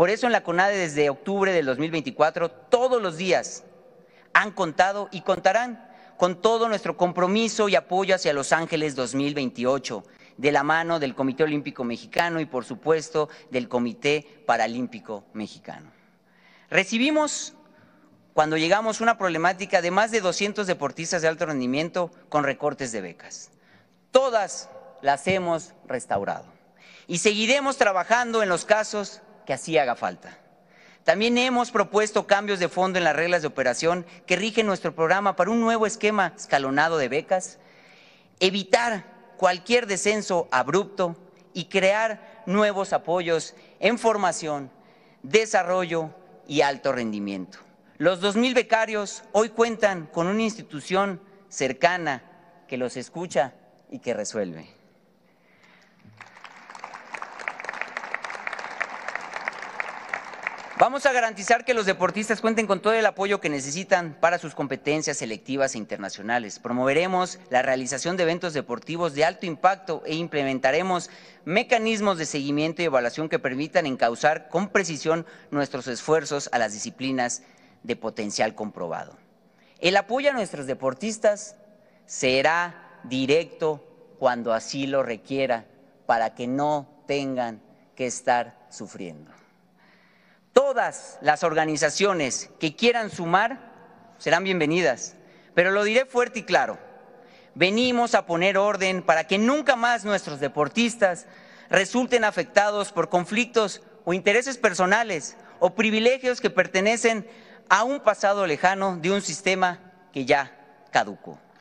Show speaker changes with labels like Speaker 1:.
Speaker 1: Por eso en la CONADE desde octubre del 2024, todos los días han contado y contarán con todo nuestro compromiso y apoyo hacia Los Ángeles 2028, de la mano del Comité Olímpico Mexicano y, por supuesto, del Comité Paralímpico Mexicano. Recibimos, cuando llegamos, una problemática de más de 200 deportistas de alto rendimiento con recortes de becas. Todas las hemos restaurado y seguiremos trabajando en los casos que así haga falta. También hemos propuesto cambios de fondo en las reglas de operación que rigen nuestro programa para un nuevo esquema escalonado de becas, evitar cualquier descenso abrupto y crear nuevos apoyos en formación, desarrollo y alto rendimiento. Los 2.000 becarios hoy cuentan con una institución cercana que los escucha y que resuelve. Vamos a garantizar que los deportistas cuenten con todo el apoyo que necesitan para sus competencias selectivas e internacionales. Promoveremos la realización de eventos deportivos de alto impacto e implementaremos mecanismos de seguimiento y evaluación que permitan encauzar con precisión nuestros esfuerzos a las disciplinas de potencial comprobado. El apoyo a nuestros deportistas será directo cuando así lo requiera para que no tengan que estar sufriendo. Todas las organizaciones que quieran sumar serán bienvenidas, pero lo diré fuerte y claro. Venimos a poner orden para que nunca más nuestros deportistas resulten afectados por conflictos o intereses personales o privilegios que pertenecen a un pasado lejano de un sistema que ya caducó.